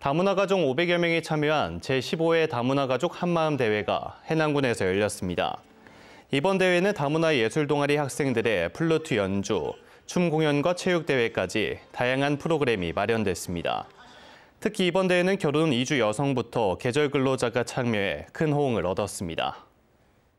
다문화 가족 500여 명이 참여한 제15회 다문화 가족 한마음 대회가 해남군에서 열렸습니다. 이번 대회는 다문화 예술 동아리 학생들의 플루트 연주, 춤 공연과 체육 대회까지 다양한 프로그램이 마련됐습니다. 특히 이번 대회는 결혼 이주 여성부터 계절 근로자가 참여해 큰 호응을 얻었습니다.